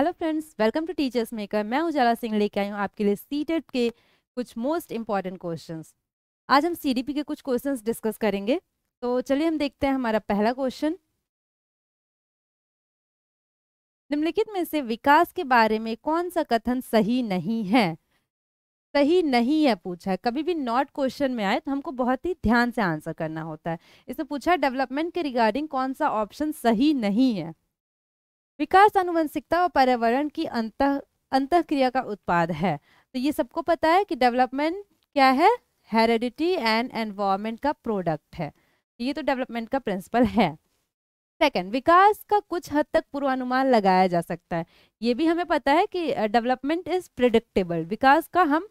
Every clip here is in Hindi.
hello friends welcome to teachers maker मैं उजाला सिंह लेके आई हूँ आपके लिए सी e के कुछ मोस्ट इम्पॉर्टेंट क्वेश्चंस आज हम सी के कुछ क्वेश्चंस डिस्कस करेंगे तो चलिए हम देखते हैं हमारा पहला क्वेश्चन निम्नलिखित में से विकास के बारे में कौन सा कथन सही नहीं है सही नहीं है पूछा है कभी भी नॉट क्वेश्चन में आए तो हमको बहुत ही ध्यान से आंसर करना होता है इसमें पूछा है डेवलपमेंट के रिगार्डिंग कौन सा ऑप्शन सही नहीं है विकास अनुवंशिकता और पर्यावरण की अंत अंत क्रिया का उत्पाद है तो ये सबको पता है कि डेवलपमेंट क्या है हेरिडिटी एंड एनवायरमेंट का प्रोडक्ट है ये तो डेवलपमेंट का प्रिंसिपल है सेकेंड विकास का कुछ हद तक पूर्वानुमान लगाया जा सकता है ये भी हमें पता है कि डेवलपमेंट इज प्रिडिक्टेबल विकास का हम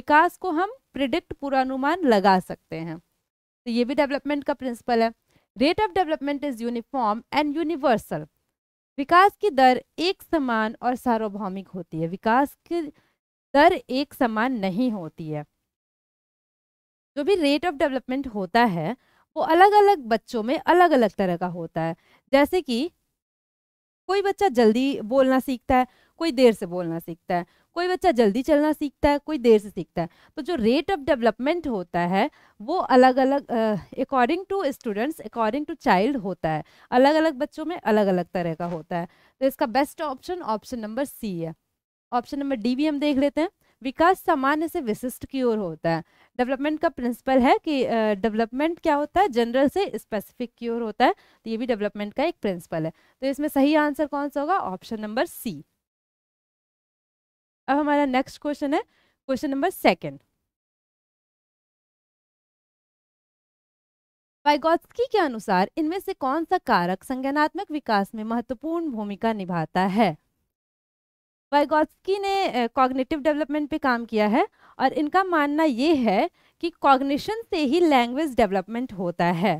विकास को हम प्रिडिक्ट पूर्वानुमान लगा सकते हैं तो ये भी डेवलपमेंट का प्रिंसिपल है rate of development is uniform and universal विकास की दर एक समान और सार्वभौमिक होती है विकास की दर एक समान नहीं होती है जो भी रेट ऑफ डेवलपमेंट होता है वो अलग अलग बच्चों में अलग अलग तरह का होता है जैसे कि कोई बच्चा जल्दी बोलना सीखता है कोई देर से बोलना सीखता है कोई बच्चा जल्दी चलना सीखता है कोई देर से सीखता है तो जो रेट ऑफ डेवलपमेंट होता है वो अलग अलग according to students according to child होता है अलग अलग बच्चों में अलग अलग तरह का होता है तो इसका best option option number C है ऑप्शन नंबर डी भी हम देख लेते हैं विकास सामान्य से विशिष्ट की ओर होता है डेवलपमेंट का प्रिंसिपल है कि डेवलपमेंट uh, क्या होता है जनरल से स्पेसिफिक की ओर होता है तो ये भी डेवलपमेंट का एक प्रिंसिपल है तो इसमें सही आंसर कौन सा होगा ऑप्शन नंबर सी अब हमारा नेक्स्ट क्वेश्चन है क्वेश्चन नंबर सेकेंड वाइगोत्स्की के अनुसार इनमें से कौन सा कारक संज्ञानात्मक विकास में महत्वपूर्ण भूमिका निभाता है वाइगोत्स्की ने कॉग्निटिव डेवलपमेंट पे काम किया है और इनका मानना ये है कि कॉग्निशन से ही लैंग्वेज डेवलपमेंट होता है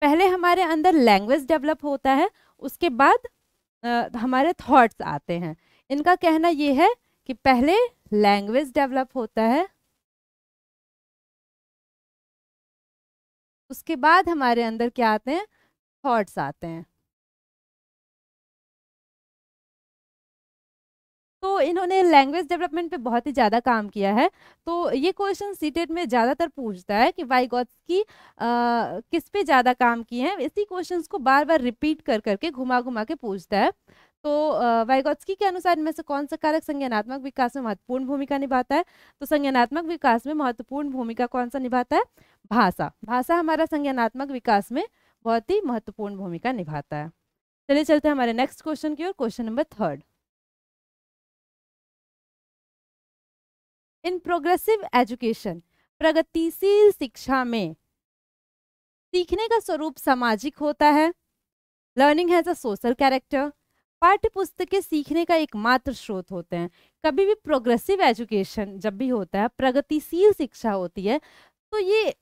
पहले हमारे अंदर लैंग्वेज डेवलप होता है उसके बाद आ, हमारे थॉट्स आते हैं इनका कहना ये है कि पहले लैंग्वेज डेवलप होता है उसके बाद हमारे अंदर क्या आते हैं थॉट्स आते हैं तो इन्होंने लैंग्वेज डेवलपमेंट पे बहुत ही ज़्यादा काम किया है तो ये क्वेश्चन सीटेट e में ज़्यादातर पूछता है कि वाई गॉड्स आ, किस पे ज़्यादा काम किए हैं इसी क्वेश्चंस को बार बार रिपीट कर करके घुमा घुमा के पूछता है तो वाइगोत्सकी के अनुसार इनमें से कौन सा कारक संज्ञानात्मक विकास में महत्वपूर्ण भूमिका निभाता है तो संज्ञानात्मक विकास में महत्वपूर्ण भूमिका कौन सा निभाता है भाषा भाषा हमारा संज्ञानात्मक विकास में बहुत ही महत्वपूर्ण भूमिका निभाता है चलिए चलते हैं हमारे नेक्स्ट क्वेश्चन की ओर question number third in progressive education प्रगतिशील शिक्षा में सीखने का स्वरूप सामाजिक होता है learning has a social character पाठ्य पुस्तकें सीखने का एकमात्र स्रोत होते हैं कभी भी प्रोग्रेसिव एजुकेशन जब भी होता है प्रगतिशील शिक्षा होती है तो ये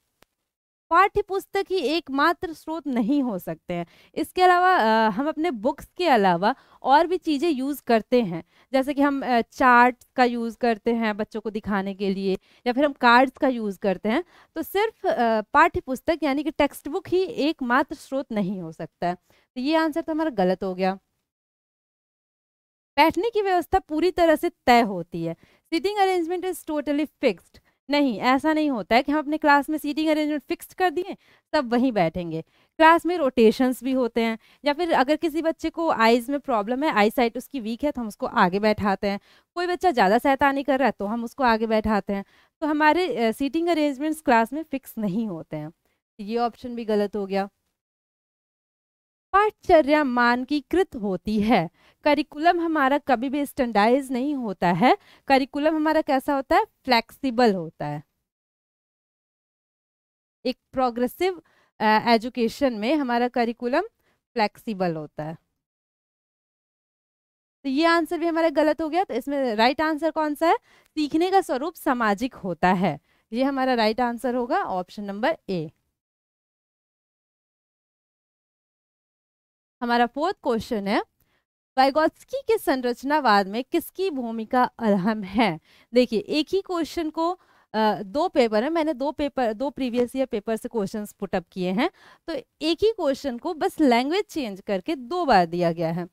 पाठ्य पुस्तक ही एकमात्र स्रोत नहीं हो सकते हैं इसके अलावा आ, हम अपने बुक्स के अलावा और भी चीज़ें यूज़ करते हैं जैसे कि हम चार्ट का यूज़ करते हैं बच्चों को दिखाने के लिए या फिर हम कार्ड्स का यूज़ करते हैं तो सिर्फ पाठ्य पुस्तक यानी कि टेक्स्ट बुक ही एकमात्र स्रोत नहीं हो सकता है तो ये आंसर तो हमारा गलत हो गया बैठने की व्यवस्था पूरी तरह से तय होती है seating arrangement is totally fixed नहीं ऐसा नहीं होता है कि हम अपने क्लास में सीटिंग अरेंजमेंट फिक्स कर दिए सब वहीं बैठेंगे क्लास में रोटेशंस भी होते हैं या फिर अगर किसी बच्चे को आइज़ में प्रॉब्लम है आई साइट उसकी वीक है तो हम उसको आगे बैठाते हैं कोई बच्चा ज़्यादा सहायता नहीं कर रहा है तो हम उसको आगे बैठाते हैं तो हमारे सीटिंग अरेंजमेंट्स क्लास में फिक्स नहीं होते हैं ये ऑप्शन भी गलत हो गया पाठचर्या मानकीकृत होती है करिकुलम हमारा कभी भी स्टैंडाइज नहीं होता है करिकुलम हमारा कैसा होता है फ्लेक्सिबल होता है एक प्रोग्रेसिव एजुकेशन में हमारा करिकुलम फ्लेक्सिबल होता है तो ये आंसर भी हमारा गलत हो गया तो इसमें राइट right आंसर कौन सा है सीखने का स्वरूप सामाजिक होता है ये हमारा राइट right आंसर होगा ऑप्शन नंबर ए हमारा फोर्थ क्वेश्चन है वाइगोत्स्की के संरचनावाद में किसकी भूमिका अहम है देखिए एक ही क्वेश्चन को दो पेपर है मैंने दो पेपर दो प्रीवियस ईयर पेपर से क्वेश्चंस पुटअप किए हैं तो एक ही क्वेश्चन को बस लैंग्वेज चेंज करके दो बार दिया गया है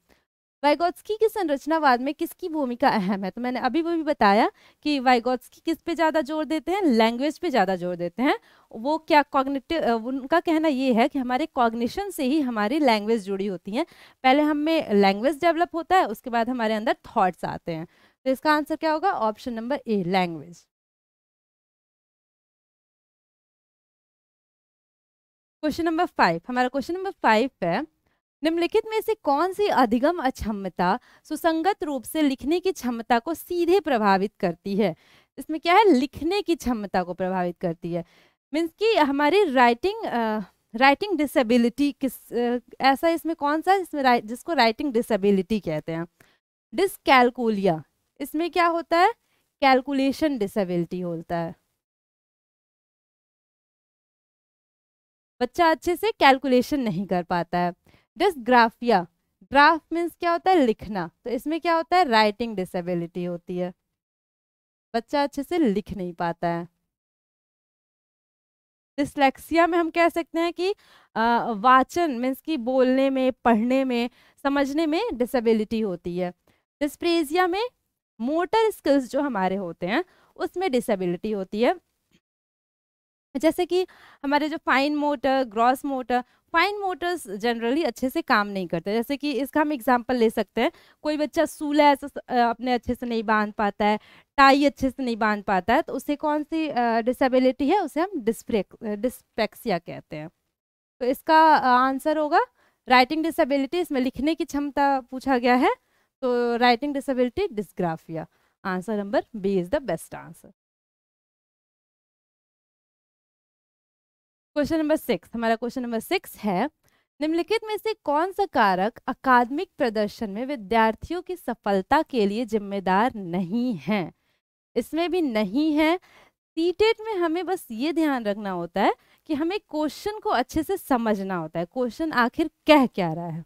वाइगोत्स्की की संरचनावाद में किसकी भूमिका अहम है तो मैंने अभी वो भी बताया कि वाइगोत्स्की किस पे ज़्यादा जोर देते हैं लैंग्वेज पे ज़्यादा जोर देते हैं वो क्या कॉग्निटिव उनका कहना ये है कि हमारे कॉग्निशन से ही हमारी लैंग्वेज जुड़ी होती है पहले हमें लैंग्वेज डेवलप होता है उसके बाद हमारे अंदर थाट्स आते हैं तो इसका आंसर क्या होगा option number A language question number five हमारा क्वेश्चन नंबर फाइव है निम्नलिखित में से कौन सी अधिगम अक्षमता सुसंगत रूप से लिखने की क्षमता को सीधे प्रभावित करती है इसमें क्या है लिखने की क्षमता को प्रभावित करती है मीन्स कि हमारी राइटिंग राइटिंग डिसेबिलिटी किस आ, ऐसा इसमें कौन सा इसमें राइ, जिसको राइटिंग डिसेबिलिटी कहते हैं डिसकैलकुलिया इसमें क्या होता है कैलकुलेशन डिसेबिलिटी होता है बच्चा अच्छे से कैलकुलेशन नहीं कर पाता है डिसग्राफिया ग्राफ मीन्स क्या होता है लिखना तो इसमें क्या होता है राइटिंग डिसेबिलिटी होती है बच्चा अच्छे से लिख नहीं पाता है डिसलेक्सिया में हम कह सकते हैं कि आ, वाचन मीन्स कि बोलने में पढ़ने में समझने में डिसेबिलिटी होती है डिस्प्रेजिया में मोटर स्किल्स जो हमारे होते हैं उसमें डिसेबिलिटी होती है जैसे कि हमारे जो fine motor gross motor fine motors generally अच्छे से काम नहीं करते जैसे कि इसका हम एग्जांपल ले सकते हैं कोई बच्चा सूला ऐसा अपने अच्छे से नहीं बांध पाता है टाई अच्छे से नहीं बांध पाता है तो उसे कौन सी डिसेबिलिटी है उसे हम डिस्प्रेक डिस्पेक्सिया कहते हैं तो इसका आंसर होगा राइटिंग डिसेबिलिटी इसमें लिखने की क्षमता पूछा गया है तो writing disability dysgraphia answer number B is the best answer question number six हमारा क्वेश्चन नंबर सिक्स है निम्नलिखित में से कौन सा कारक अकादमिक प्रदर्शन में विद्यार्थियों की सफलता के लिए जिम्मेदार नहीं है इसमें भी नहीं है सीटेट में हमें बस ये ध्यान रखना होता है कि हमें क्वेश्चन को अच्छे से समझना होता है क्वेश्चन आखिर कह क्या रहा है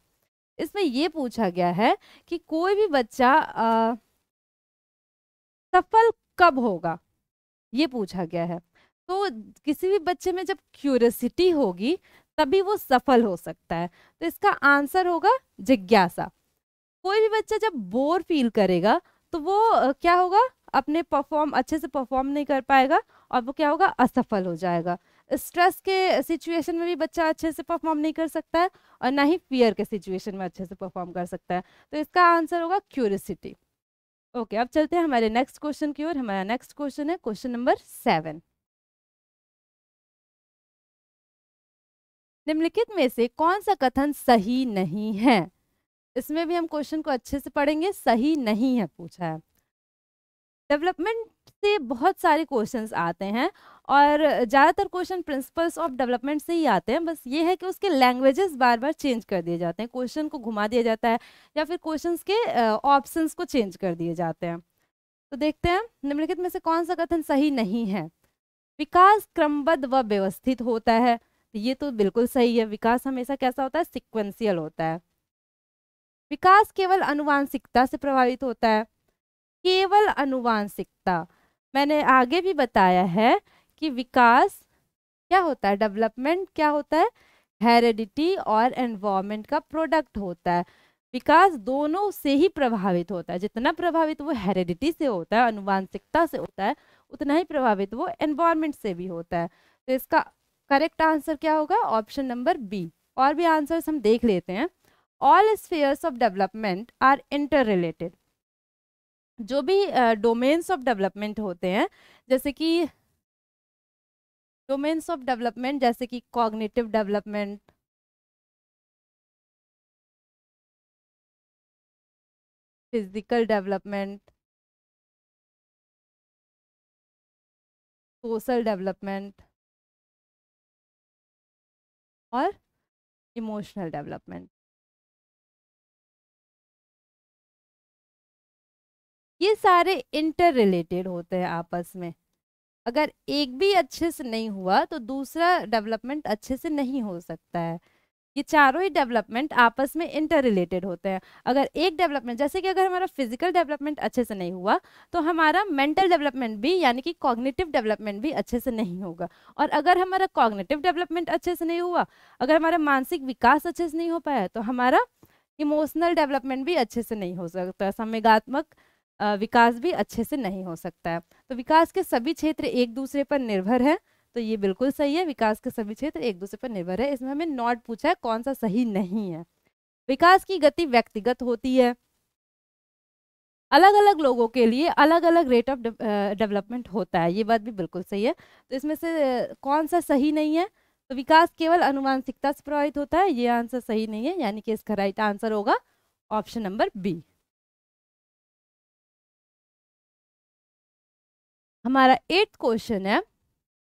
इसमें ये पूछा गया है कि कोई भी बच्चा आ, सफल कब होगा ये पूछा गया है तो किसी भी बच्चे में जब क्यूरियसिटी होगी तभी वो सफल हो सकता है तो इसका आंसर होगा जिज्ञासा कोई भी बच्चा जब बोर फील करेगा तो वो क्या होगा अपने परफॉर्म अच्छे से परफॉर्म नहीं कर पाएगा और वो क्या होगा असफल हो जाएगा स्ट्रेस के सिचुएशन में भी बच्चा अच्छे से परफॉर्म नहीं कर सकता है और ना ही फियर के सिचुएशन में अच्छे से परफॉर्म कर सकता है तो इसका आंसर होगा क्यूरिसिटी ओके अब चलते हैं हमारे नेक्स्ट क्वेश्चन की ओर हमारा नेक्स्ट क्वेश्चन है क्वेश्चन नंबर सेवन निम्नलिखित में से कौन सा कथन सही नहीं है इसमें भी हम क्वेश्चन को अच्छे से पढ़ेंगे सही नहीं है पूछा है डेवलपमेंट से बहुत सारे क्वेश्चंस आते हैं और ज़्यादातर क्वेश्चन प्रिंसिपल्स ऑफ डेवलपमेंट से ही आते हैं बस ये है कि उसके लैंग्वेजेस बार बार चेंज कर दिए जाते हैं क्वेश्चन को घुमा दिया जाता है या फिर क्वेश्चन के ऑप्शंस को चेंज कर दिए जाते हैं तो देखते हैं निम्नलिखित में से कौन सा कथन सही नहीं है विकास क्रमबद्ध व व्यवस्थित होता है ये तो बिल्कुल सही है विकास हमेशा कैसा होता है सिक्वेंसियल होता है विकास केवल अनुवांशिकता से प्रभावित होता है केवल अनुवांशिकता मैंने आगे भी बताया है कि विकास क्या होता है डेवलपमेंट क्या होता है हेरिडिटी और एनवायरमेंट का प्रोडक्ट होता है विकास दोनों से ही प्रभावित होता है जितना प्रभावित वो हेरिडिटी से होता है अनुवांशिकता से होता है उतना ही प्रभावित वो एनवायरमेंट से भी होता है तो इसका करेक्ट आंसर क्या होगा ऑप्शन नंबर बी और भी आंसर्स हम देख लेते हैं all spheres of development are inter related जो भी डोमेन्स ऑफ डेवलपमेंट होते हैं जैसे कि डोमेन्स ऑफ डेवलपमेंट जैसे कि cognitive development physical development social development और इमोशनल डेवलपमेंट ये सारे इंटर रिलेटेड होते हैं आपस में अगर एक भी अच्छे से नहीं हुआ तो दूसरा डेवलपमेंट अच्छे से नहीं हो सकता है ये चारों ही डेवलपमेंट आपस में इंटर रिलेटेड होते हैं अगर एक डेवलपमेंट जैसे कि अगर हमारा फिजिकल डेवलपमेंट अच्छे से नहीं हुआ तो हमारा मेंटल डेवलपमेंट भी यानी कि कॉग्निटिव डेवलपमेंट भी अच्छे से नहीं होगा और अगर हमारा कॉग्निटिव डेवलपमेंट अच्छे से नहीं हुआ अगर हमारा मानसिक विकास अच्छे से नहीं हो पाया तो हमारा इमोशनल डेवलपमेंट भी अच्छे से नहीं हो सकता संवेगात्मक विकास भी अच्छे से नहीं हो सकता है तो विकास के सभी क्षेत्र एक दूसरे पर निर्भर हैं तो ये बिल्कुल सही है विकास के सभी क्षेत्र एक दूसरे पर निर्भर है इसमें हमें नॉट पूछा है कौन सा सही नहीं है विकास की गति व्यक्तिगत होती है अलग अलग लोगों के लिए अलग अलग रेट ऑफ डेवलपमेंट होता है ये बात भी बिल्कुल सही है तो इसमें से कौन सा सही नहीं है तो विकास केवल अनुमानसिकता से प्रभावित होता है ये आंसर सही नहीं है यानी कि इसका राइट आंसर होगा ऑप्शन नंबर बी हमारा एट क्वेश्चन है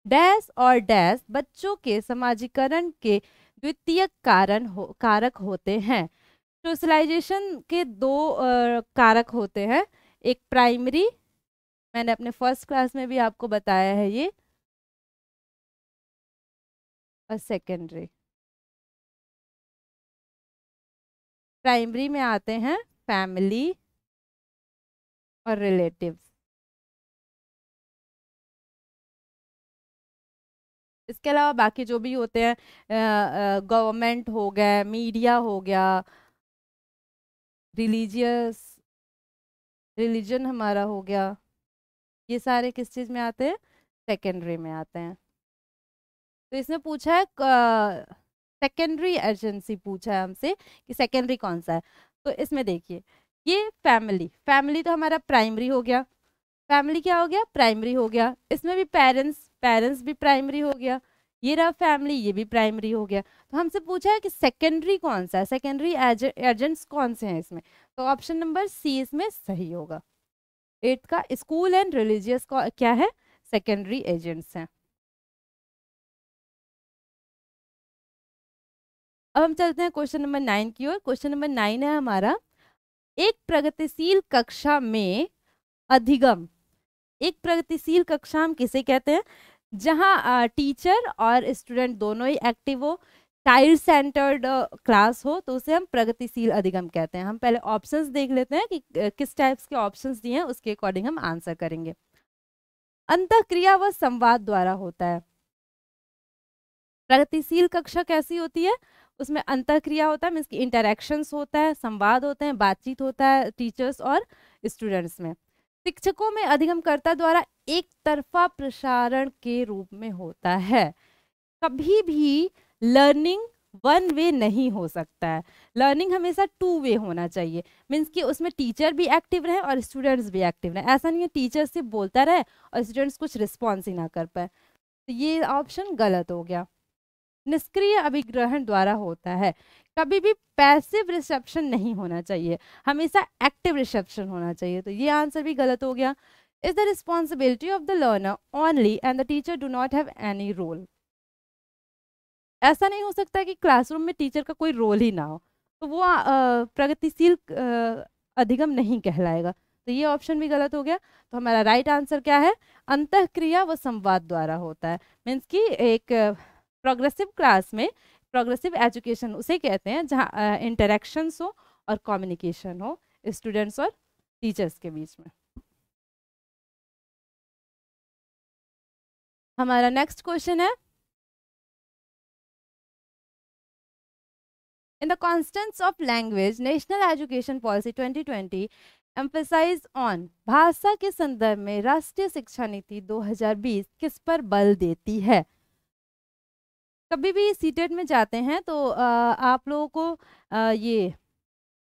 डैश और डैश बच्चों के समाजीकरण के द्वितीय कारण हो कारक होते हैं सोशलाइजेशन के दो आ, कारक होते हैं एक प्राइमरी मैंने अपने फर्स्ट क्लास में भी आपको बताया है ये और सेकेंडरी प्राइमरी में आते हैं फैमिली और रिलेटिव्स इसके अलावा बाकी जो भी होते हैं गवर्नमेंट हो गए मीडिया हो गया रिलीजियस रिलीजन हमारा हो गया ये सारे किस चीज़ में आते हैं सेकेंडरी में आते हैं तो इसमें पूछा है सेकेंडरी एजेंसी पूछा है हमसे कि सेकेंडरी कौन सा है तो इसमें देखिए ये फैमिली फैमिली तो हमारा प्राइमरी हो गया फैमिली क्या हो गया प्राइमरी हो गया इसमें भी पेरेंट्स पेरेंट्स भी प्राइमरी हो गया ये रहा फैमिली ये भी प्राइमरी हो गया तो हमसे पूछा है कि सेकेंडरी कौन सा है सेकेंडरी एजेंट्स कौन से हैं इसमें तो ऑप्शन नंबर सी इसमें सही होगा एट्थ का स्कूल एंड रिलीजियस क्या है सेकेंडरी एजेंट्स हैं अब हम चलते हैं क्वेश्चन नंबर नाइन की ओर क्वेश्चन नंबर नाइन है हमारा एक प्रगतिशील कक्षा में अधिगम एक प्रगतिशील कक्षा हम किसे कहते हैं जहाँ टीचर और स्टूडेंट दोनों ही एक्टिव हो चाइल्ड सेंटर्ड क्लास हो तो उसे हम प्रगतिशील अधिगम कहते हैं हम पहले ऑप्शंस देख लेते हैं कि किस टाइप्स के ऑप्शंस दिए हैं उसके अकॉर्डिंग हम आंसर करेंगे अंत क्रिया व संवाद द्वारा होता है प्रगतिशील कक्षा कैसी होती है उसमें अंत क्रिया होता है मीन्स की इंटरेक्शन होता है संवाद होते हैं बातचीत होता है टीचर्स और स्टूडेंट्स में शिक्षकों में अधिगमकर्ता द्वारा एक तरफा प्रसारण के रूप में होता है कभी भी लर्निंग वन वे नहीं हो सकता है लर्निंग हमेशा टू वे होना चाहिए मीन्स कि उसमें टीचर भी एक्टिव रहे और स्टूडेंट्स भी एक्टिव रहे ऐसा नहीं है टीचर सिर्फ बोलता रहे और स्टूडेंट्स कुछ रिस्पॉन्स ही ना कर पाए तो ये ऑप्शन गलत हो गया निष्क्रिय अभिग्रहण द्वारा होता है कभी भी पैसिव रिसेप्शन नहीं होना चाहिए हमेशा एक्टिव रिसेप्शन होना चाहिए तो ये आंसर भी गलत हो गया is the responsibility of the learner only and the teacher do not have any role ऐसा नहीं हो सकता कि क्लासरूम में टीचर का कोई रोल ही ना हो तो वो प्रगतिशील अधिगम नहीं कहलाएगा तो ये ऑप्शन भी गलत हो गया तो हमारा राइट right आंसर क्या है अंतः क्रिया व संवाद द्वारा होता है मीन्स कि एक प्रोग्रेसिव क्लास में प्रोग्रेसिव एजुकेशन उसे कहते हैं जहाँ इंटरेक्शंस हो और कम्युनिकेशन हो स्टूडेंट्स और टीचर्स के बीच में हमारा नेक्स्ट क्वेश्चन है in the constants of language national education policy 2020 emphasize on भाषा के संदर्भ में राष्ट्रीय शिक्षा नीति 2020 किस पर बल देती है कभी भी सीटेट में जाते हैं तो आप लोगों को ये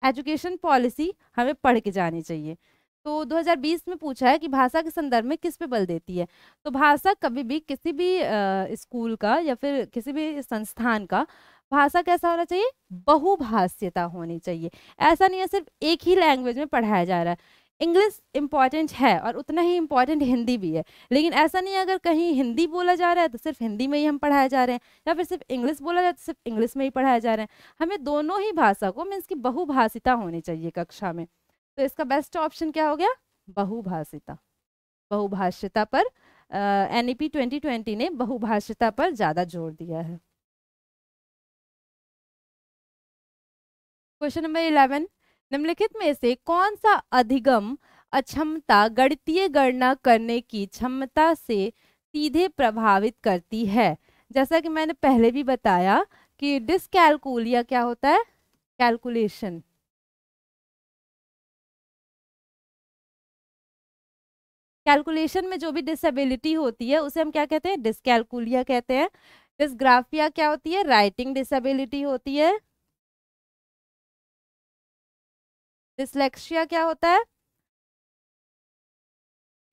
एजुकेशन पॉलिसी हमें पढ़ के जानी चाहिए तो 2020 में पूछा है कि भाषा के संदर्भ में किस पे बल देती है तो भाषा कभी भी किसी भी स्कूल का या फिर किसी भी संस्थान का भाषा कैसा होना चाहिए बहुभाष्यता होनी चाहिए ऐसा नहीं है सिर्फ एक ही लैंग्वेज में पढ़ाया जा रहा है इंग्लिश इम्पॉर्टेंट है और उतना ही इम्पॉर्टेंट हिंदी भी है लेकिन ऐसा नहीं अगर कहीं हिंदी बोला जा रहा है तो सिर्फ हिंदी में ही हम पढ़ाए जा रहे हैं या फिर सिर्फ इंग्लिश बोला जाए तो सिर्फ इंग्लिश में ही पढ़ाए जा रहे हैं हमें दोनों ही भाषा को मीन्स की बहुभाषिता होनी चाहिए कक्षा में तो इसका बेस्ट ऑप्शन क्या हो गया बहुभाषिता बहुभाषिता पर एन ई पी ने बहुभाषिता पर ज़्यादा जोर दिया है क्वेश्चन नंबर इलेवन निम्नलिखित में से कौन सा अधिगम अक्षमता गणितीय गणना करने की क्षमता से सीधे प्रभावित करती है जैसा कि मैंने पहले भी बताया कि डिसकैलकुलिया क्या होता है कैलकुलेशन कैलकुलेशन में जो भी डिसेबिलिटी होती है उसे हम क्या कहते हैं डिसकैलकुलिया कहते हैं डिसग्राफिया क्या होती है राइटिंग डिसेबिलिटी होती है डिसलेक्सिया क्या होता है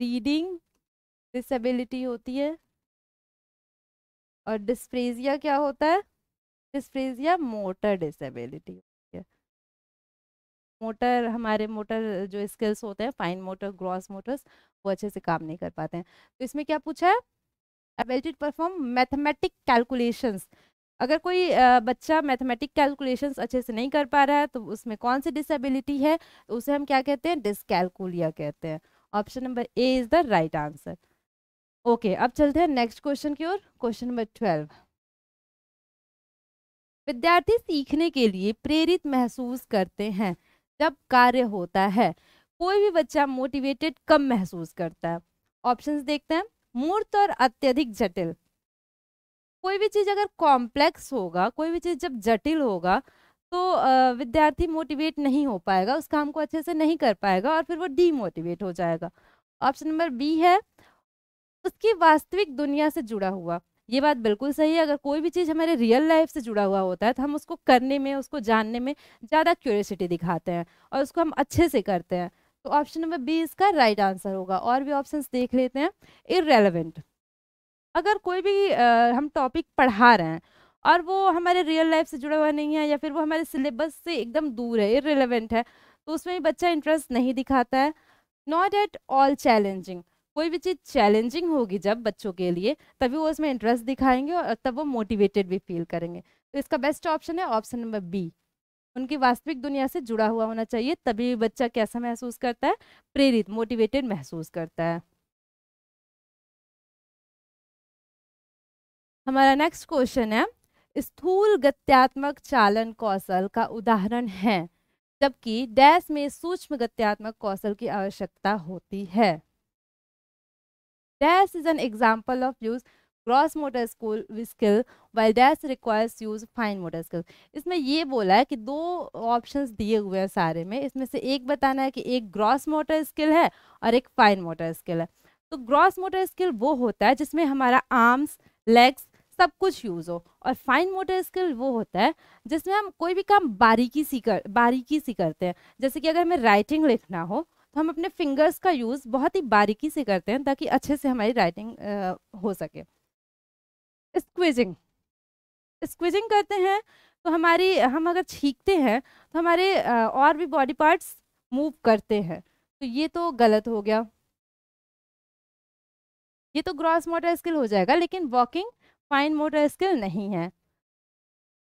रीडिंग डिसेबिलिटी होती है और डिस्प्रेजिया क्या होता है डिस्प्रेजिया मोटर डिसेबिलिटी होती है मोटर हमारे मोटर जो स्किल्स होते हैं फाइन मोटर ग्रॉस मोटर्स वो अच्छे से काम नहीं कर पाते हैं तो इसमें क्या पूछा है ability to perform mathematic calculations अगर कोई बच्चा मैथमेटिक कैलकुलेशंस अच्छे से नहीं कर पा रहा है तो उसमें कौन सी डिसेबिलिटी है तो उसे हम क्या कहते हैं डिसकैलकुलिया कहते हैं option number A is the right answer okay अब चलते हैं नेक्स्ट क्वेश्चन की ओर क्वेश्चन नंबर ट्वेल्व विद्यार्थी सीखने के लिए प्रेरित महसूस करते हैं जब कार्य होता है कोई भी बच्चा मोटिवेटेड कम महसूस करता है ऑप्शंस देखते हैं मूर्त और अत्यधिक जटिल कोई भी चीज़ अगर कॉम्प्लेक्स होगा कोई भी चीज़ जब जटिल होगा तो विद्यार्थी मोटिवेट नहीं हो पाएगा उस काम को अच्छे से नहीं कर पाएगा और फिर वो डीमोटिवेट हो जाएगा ऑप्शन नंबर बी है उसकी वास्तविक दुनिया से जुड़ा हुआ ये बात बिल्कुल सही है अगर कोई भी चीज़ हमारे रियल लाइफ से जुड़ा हुआ होता है तो हम उसको करने में उसको जानने में ज़्यादा क्यूरियसिटी दिखाते हैं और उसको हम अच्छे से करते हैं तो ऑप्शन नंबर बी इसका राइट आंसर होगा और भी ऑप्शंस देख लेते हैं इरेलीवेंट अगर कोई भी आ, हम टॉपिक पढ़ा रहे हैं और वो हमारे रियल लाइफ से जुड़ा हुआ नहीं है या फिर वो हमारे सिलेबस से एकदम दूर है इरेलीवेंट है तो उसमें भी बच्चा इंटरेस्ट नहीं दिखाता है नॉट एट ऑल चैलेंजिंग कोई भी चीज़ चैलेंजिंग होगी जब बच्चों के लिए तभी वो उसमें इंटरेस्ट दिखाएंगे और तब वो मोटिवेटेड भी फील करेंगे तो इसका बेस्ट ऑप्शन है ऑप्शन नंबर बी उनकी वास्तविक दुनिया से जुड़ा हुआ होना चाहिए तभी बच्चा कैसा महसूस करता है प्रेरित मोटिवेटेड महसूस करता है हमारा नेक्स्ट क्वेश्चन है स्थूल गत्यात्मक चालन कौशल का उदाहरण है जबकि डैश में सूक्ष्म गत्यात्मक कौशल की आवश्यकता होती है dash is an example of use gross motor school skill while dash requires use fine motor skill इसमें ये बोला है कि दो ऑप्शन दिए हुए हैं सारे में इसमें से एक बताना है कि एक ग्रॉस मोटर स्किल है और एक फाइन मोटर स्किल है तो ग्रॉस मोटर स्किल वो होता है जिसमें हमारा आर्म्स लेग्स सब कुछ यूज़ हो और फाइन मोटर स्किल वो होता है जिसमें हम कोई भी काम बारीकी सी कर बारीकी सी करते हैं जैसे कि अगर हमें राइटिंग लिखना हो तो हम अपने फिंगर्स का यूज़ बहुत ही बारीकी से करते हैं ताकि अच्छे से हमारी राइटिंग आ, हो सके स्क्विजिंग स्क्विजिंग करते हैं तो हमारी हम अगर छींकते हैं तो हमारे आ, और भी बॉडी पार्ट्स मूव करते हैं तो ये तो गलत हो गया ये तो ग्रॉस मोटर स्किल हो जाएगा लेकिन वॉकिंग फाइन मोटर स्किल नहीं है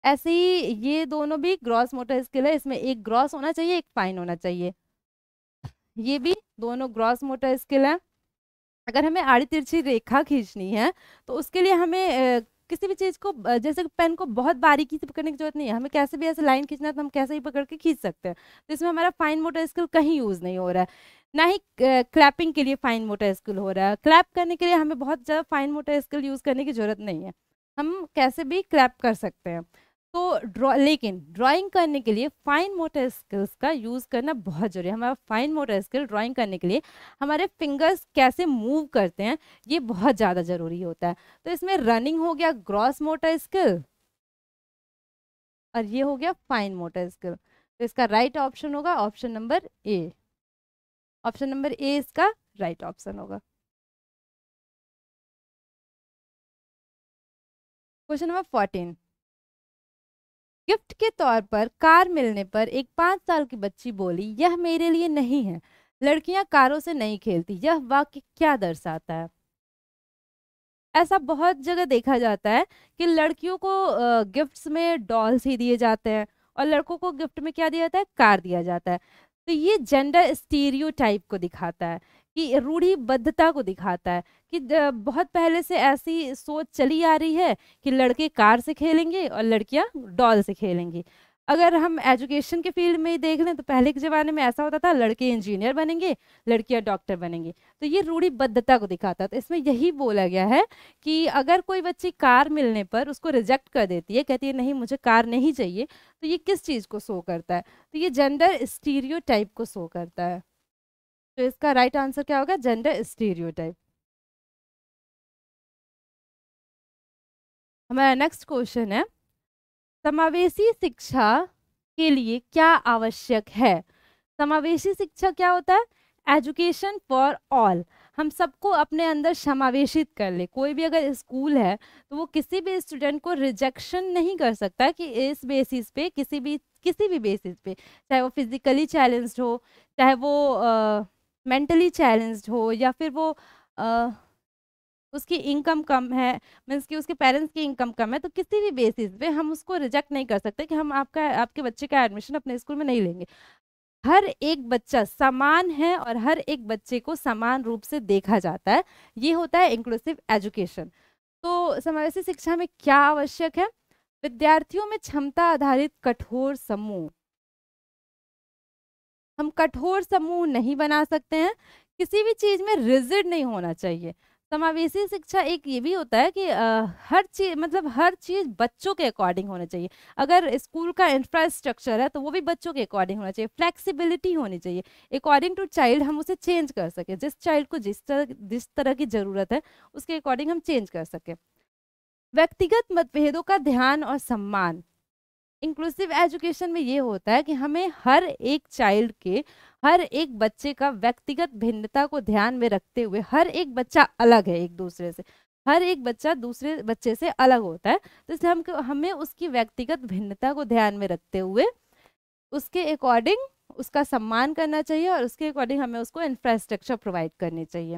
ऐसे ही ये दोनों भी ग्रॉस मोटर स्किल है इसमें एक ग्रॉस होना चाहिए एक फाइन होना चाहिए ये भी दोनों ग्रॉस मोटर स्किल है अगर हमें आड़ी तिरछी रेखा खींचनी है तो उसके लिए हमें किसी भी चीज़ को जैसे पेन को बहुत बारीकी से पकड़ने की जरूरत नहीं है हमें कैसे भी ऐसे लाइन खींचना है तो हम कैसे ही पकड़ के खींच सकते हैं तो इसमें हमारा फाइन मोटर स्किल कहीं यूज़ नहीं हो रहा है ना ही क्लैपिंग के लिए फाइन मोटर स्किल हो रहा है क्लैप करने के लिए हमें बहुत ज़्यादा फाइन मोटर स्किल यूज़ करने की ज़रूरत नहीं है हम कैसे भी क्लैप कर सकते हैं तो ड्रॉ लेकिन ड्राइंग करने के लिए फाइन मोटर स्किल्स का यूज़ करना बहुत ज़रूरी है हमारा फाइन मोटर स्किल ड्राइंग करने के लिए हमारे फिंगर्स कैसे मूव करते हैं ये बहुत ज़्यादा ज़रूरी होता है तो इसमें रनिंग हो गया ग्रॉस मोटर स्किल और ये हो गया फाइन मोटर स्किल तो इसका राइट ऑप्शन होगा option number A option number A इसका राइट ऑप्शन होगा क्वेश्चन नंबर फोर्टीन गिफ्ट के तौर पर कार मिलने पर एक पांच साल की बच्ची बोली यह मेरे लिए नहीं है लड़कियां कारों से नहीं खेलती यह वाक्य क्या दर्शाता है ऐसा बहुत जगह देखा जाता है कि लड़कियों को गिफ्ट्स में डॉल्स ही दिए जाते हैं और लड़कों को गिफ्ट में क्या दिया जाता है कार दिया जाता है तो ये जेंडर टाइप को दिखाता है कि रूढ़ीबद्धता को दिखाता है कि बहुत पहले से ऐसी सोच चली आ रही है कि लड़के कार से खेलेंगे और लड़कियां डॉल से खेलेंगी अगर हम एजुकेशन के फील्ड में देख लें तो पहले के ज़माने में ऐसा होता था लड़के इंजीनियर बनेंगे लड़कियां डॉक्टर बनेंगे तो ये रूढ़ीबद्धता को दिखाता तो इसमें यही बोला गया है कि अगर कोई बच्ची कार मिलने पर उसको रिजेक्ट कर देती है कहती है नहीं मुझे कार नहीं चाहिए तो ये किस चीज़ को शो करता है तो ये जेंडर स्टीरियो को शो करता है तो इसका राइट आंसर क्या होगा जेंडर स्टीरियो हमारा नेक्स्ट क्वेश्चन है समावेशी शिक्षा के लिए क्या आवश्यक है समावेशी शिक्षा क्या होता है एजुकेशन फॉर ऑल हम सबको अपने अंदर समावेशित कर ले कोई भी अगर स्कूल है तो वो किसी भी स्टूडेंट को रिजेक्शन नहीं कर सकता कि इस बेसिस पे किसी भी किसी भी बेसिस पे चाहे वो फिजिकली चैलेंज्ड हो चाहे वो मेंटली uh, चैलेंज्ड हो या फिर वो uh, उसकी इनकम कम है मीन्स कि उसके पेरेंट्स की इनकम कम है तो किसी भी बेसिस पे हम उसको रिजेक्ट नहीं कर सकते कि हम आपका आपके बच्चे का एडमिशन अपने स्कूल में नहीं लेंगे हर एक बच्चा समान है और हर एक बच्चे को समान रूप से देखा जाता है ये होता है इंक्लूसिव एजुकेशन तो समावेशी शिक्षा में क्या आवश्यक है विद्यार्थियों में क्षमता आधारित कठोर समूह हम कठोर समूह नहीं बना सकते हैं किसी भी चीज में रिजिड नहीं होना चाहिए समावेशी शिक्षा एक ये भी होता है कि आ, हर चीज मतलब हर चीज़ बच्चों के अकॉर्डिंग होना चाहिए अगर स्कूल का इंफ्रास्ट्रक्चर है तो वो भी बच्चों के अकॉर्डिंग होना चाहिए फ्लेक्सिबिलिटी होनी चाहिए अकॉर्डिंग टू चाइल्ड हम उसे चेंज कर सकें जिस चाइल्ड को जिस तरह जिस तरह की ज़रूरत है उसके अकॉर्डिंग हम चेंज कर सकें व्यक्तिगत मतभेदों का ध्यान और सम्मान इंक्लूसिव एजुकेशन में ये होता है कि हमें हर एक चाइल्ड के हर एक बच्चे का व्यक्तिगत भिन्नता को ध्यान में रखते हुए हर एक बच्चा अलग है एक दूसरे से हर एक बच्चा दूसरे बच्चे से अलग होता है तो इसलिए हम हमें उसकी व्यक्तिगत भिन्नता को ध्यान में रखते हुए उसके अकॉर्डिंग उसका सम्मान करना चाहिए और उसके अकॉर्डिंग हमें उसको इंफ्रास्ट्रक्चर प्रोवाइड करनी चाहिए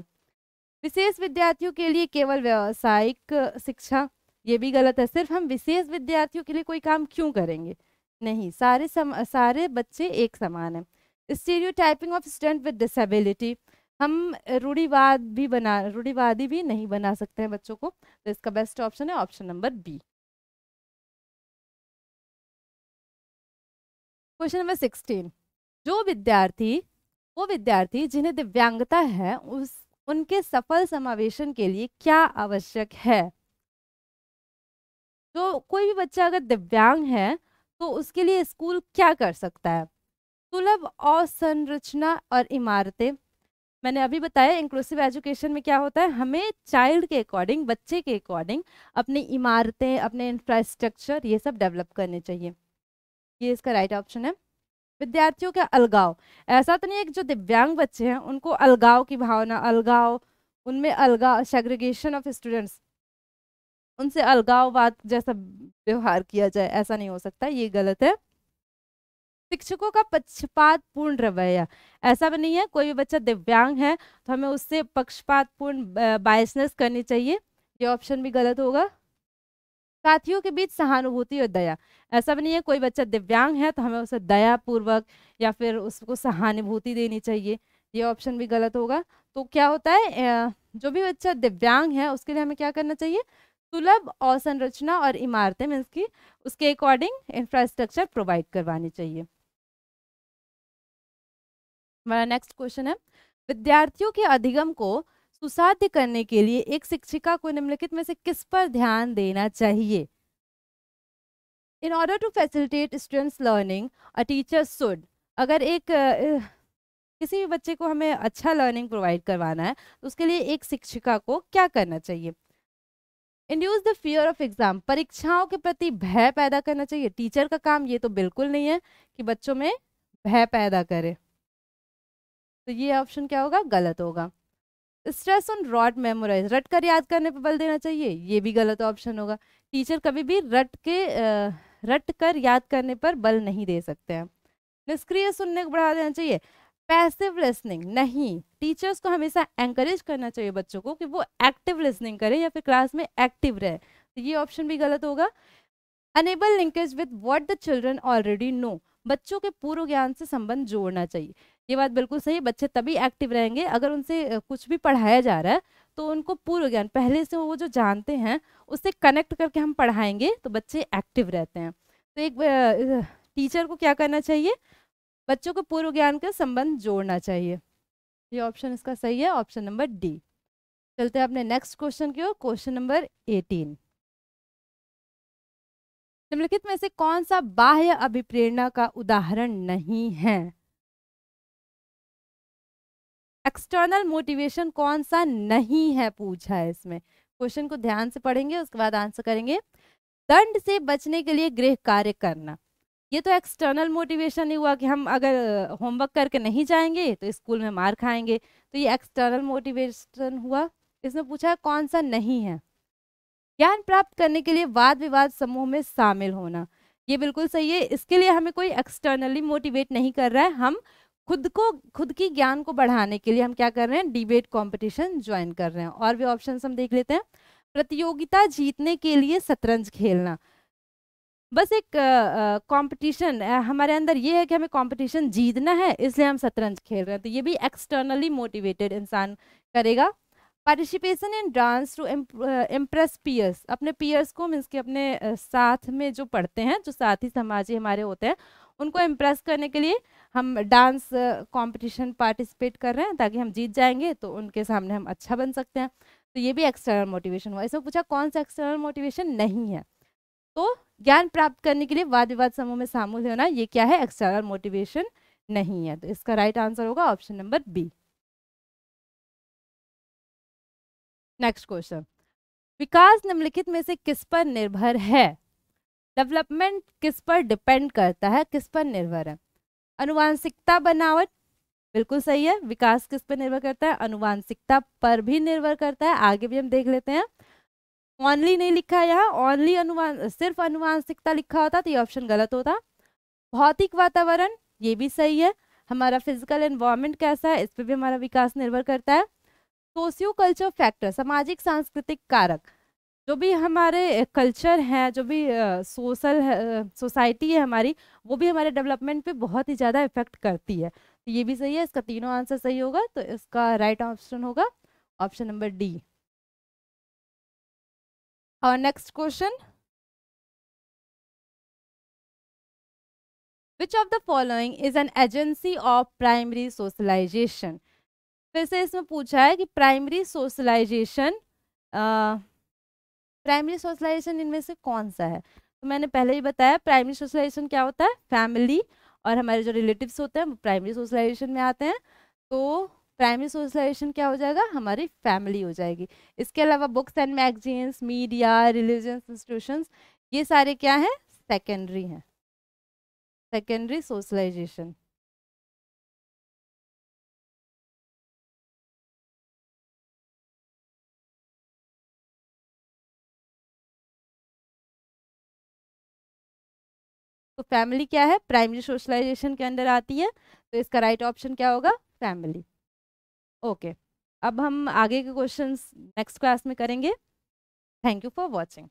विशेष विद्यार्थियों के लिए केवल व्यावसायिक शिक्षा ये भी गलत है सिर्फ हम विशेष विद्यार्थियों के लिए कोई काम क्यों करेंगे नहीं सारे सम, सारे बच्चे एक समान हैं stereotyping of student with disability हम रूढ़ीवाद भी बना रूढ़ीवादी भी नहीं बना सकते हैं बच्चों को तो इसका बेस्ट ऑप्शन है option number B question number sixteen जो विद्यार्थी वो विद्यार्थी जिन्हें दिव्यांगता है उस उनके सफल समावेशन के लिए क्या आवश्यक है जो तो कोई भी बच्चा अगर दिव्यांग है तो उसके लिए स्कूल क्या कर सकता है सुलभ अवसंरचना और इमारतें मैंने अभी बताया इंक्लूसिव एजुकेशन में क्या होता है हमें चाइल्ड के अकॉर्डिंग बच्चे के अकॉर्डिंग अपनी इमारतें अपने इंफ्रास्ट्रक्चर ये सब डेवलप करने चाहिए ये इसका राइट ऑप्शन है विद्यार्थियों का अलगाव ऐसा तो नहीं है कि जो दिव्यांग बच्चे हैं उनको अलगाव की भावना अलगाव उनमें अलगाव सेग्रीगेशन ऑफ स्टूडेंट्स उनसे अलगाववाद जैसा व्यवहार किया जाए ऐसा नहीं हो सकता ये गलत है शिक्षकों का पक्षपात पूर्ण रवैया ऐसा भी नहीं है कोई भी बच्चा दिव्यांग है तो हमें उससे पक्षपातपूर्ण बायसनेस करनी चाहिए ये ऑप्शन भी गलत होगा साथियों के बीच सहानुभूति और दया ऐसा भी नहीं है कोई बच्चा दिव्यांग है तो हमें उसे दया पूर्वक या फिर उसको सहानुभूति देनी चाहिए ये ऑप्शन भी गलत होगा तो क्या होता है जो भी बच्चा दिव्यांग है उसके लिए हमें क्या करना चाहिए सुलभ अवसंरचना और इमारतें मीन्स की उसके अकॉर्डिंग इंफ्रास्ट्रक्चर प्रोवाइड करवानी चाहिए हमारा नेक्स्ट क्वेश्चन है विद्यार्थियों के अधिगम को सुसाध्य करने के लिए एक शिक्षिका को निम्नलिखित में से किस पर ध्यान देना चाहिए in order to facilitate students learning a teacher should अगर एक किसी भी बच्चे को हमें अच्छा लर्निंग प्रोवाइड करवाना है तो उसके लिए एक शिक्षिका को क्या करना चाहिए induce the fear of exam परीक्षाओं के प्रति भय पैदा करना चाहिए टीचर का काम ये तो बिल्कुल नहीं है कि बच्चों में भय पैदा करे तो ये ऑप्शन क्या होगा गलत होगा स्ट्रेस ऑन रॉट मेमोराइज रट कर याद करने पर बल देना चाहिए ये भी गलत ऑप्शन होगा टीचर कभी भी रट के रट कर याद करने पर बल नहीं दे सकते हैं निष्क्रिय सुनने को बढ़ा देना चाहिए पैसिव लिसनिंग नहीं टीचर्स को हमेशा एंकरेज करना चाहिए बच्चों को कि वो एक्टिव लिसनिंग करें या फिर क्लास में एक्टिव रहे तो ये ऑप्शन भी गलत होगा enable linkage with what the children already know बच्चों के पूर्व ज्ञान से संबंध जोड़ना चाहिए ये बात बिल्कुल सही बच्चे तभी एक्टिव रहेंगे अगर उनसे कुछ भी पढ़ाया जा रहा है तो उनको पूर्व ज्ञान पहले से वो जो जानते हैं उससे कनेक्ट करके हम पढ़ाएंगे तो बच्चे एक्टिव रहते हैं तो एक टीचर को क्या करना चाहिए बच्चों को पूर्व ज्ञान का संबंध जोड़ना चाहिए ये ऑप्शन इसका सही है ऑप्शन नंबर डी चलते हैं अपने नेक्स्ट क्वेश्चन की ओर क्वेश्चन नंबर एटीन निम्नलिखित में से कौन सा बाह्य अभिप्रेरणा का उदाहरण नहीं है एक्सटर्नल मोटिवेशन कौन सा नहीं है पूछा है इसमें क्वेश्चन को ध्यान से पढ़ेंगे उसके बाद आंसर करेंगे दंड से बचने के लिए गृह कार्य करना ये तो एक्सटर्नल मोटिवेशन ही हुआ कि हम अगर होमवर्क करके नहीं जाएंगे तो स्कूल में मार खाएंगे तो ये एक्सटर्नल मोटिवेशन हुआ इसमें पूछा कौन सा नहीं है ज्ञान प्राप्त करने के लिए वाद विवाद समूह में शामिल होना ये बिल्कुल सही है इसके लिए हमें कोई एक्सटर्नली मोटिवेट नहीं कर रहा है हम खुद को खुद की ज्ञान को बढ़ाने के लिए हम क्या कर रहे हैं डिबेट कंपटीशन ज्वाइन कर रहे हैं और भी ऑप्शन हम देख लेते हैं प्रतियोगिता जीतने के लिए शतरंज खेलना बस एक कंपटीशन हमारे अंदर ये है कि हमें कंपटीशन जीतना है इसलिए हम शतरंज खेल रहे हैं तो ये भी एक्सटर्नली मोटिवेटेड इंसान करेगा participation in dance to impress peers अपने पीयर्स को मीन्स के अपने साथ में जो पढ़ते हैं जो साथी समाजी हमारे होते हैं उनको इम्प्रेस करने के लिए हम डांस कंपटीशन पार्टिसिपेट कर रहे हैं ताकि हम जीत जाएंगे तो उनके सामने हम अच्छा बन सकते हैं तो ये भी एक्सटर्नल मोटिवेशन हुआ इसमें पूछा कौन सा एक्सटर्नल मोटिवेशन नहीं है तो ज्ञान प्राप्त करने के लिए वाद विवाद समूह में शामिल होना ये क्या है एक्सटर्नल मोटिवेशन नहीं है तो इसका राइट आंसर होगा option number B next question विकास निम्नलिखित में से किस पर निर्भर है डेवलपमेंट किस पर डिपेंड करता है किस पर निर्भर है अनुवांशिकता बनावट बिल्कुल सही है विकास किस पर निर्भर करता है अनुवांशिकता पर भी निर्भर करता है आगे भी हम देख लेते हैं ओनली नहीं लिखा है यहाँ ओनली अनुमान सिर्फ अनुवांशिकता लिखा होता तो ये ऑप्शन गलत होता भौतिक वातावरण ये भी सही है हमारा फिजिकल एनवायरमेंट कैसा है इस पर भी हमारा विकास निर्भर करता है सोशियो कल्चर फैक्टर सामाजिक सांस्कृतिक कारक जो भी हमारे कल्चर हैं जो भी सोशल सोसाइटी है हमारी वो भी हमारे डेवलपमेंट पे बहुत ही ज़्यादा इफेक्ट करती है तो ये भी सही है इसका तीनों आंसर सही होगा तो इसका राइट ऑप्शन होगा ऑप्शन नंबर डी और next question which of the following is an agency of primary socialization फिर से इसमें पूछा है कि प्राइमरी सोशलाइजेशन प्राइमरी सोशलाइजेशन इनमें से कौन सा है तो मैंने पहले ही बताया प्राइमरी सोशलाइजेशन क्या होता है फैमिली और हमारे जो रिलेटिव्स होते हैं वो प्राइमरी सोशलाइजेशन में आते हैं तो प्राइमरी सोशलाइजेशन क्या हो जाएगा हमारी फैमिली हो जाएगी इसके अलावा books and magazines media religious institutions ये सारे क्या हैं सेकेंडरी हैं सेकेंडरी सोशलाइजेशन तो फैमिली क्या है प्राइमरी सोशलाइजेशन के अंदर आती है तो इसका राइट right ऑप्शन क्या होगा फैमिली ओके अब हम आगे के क्वेश्चंस नेक्स्ट क्लास में करेंगे थैंक यू फॉर वॉचिंग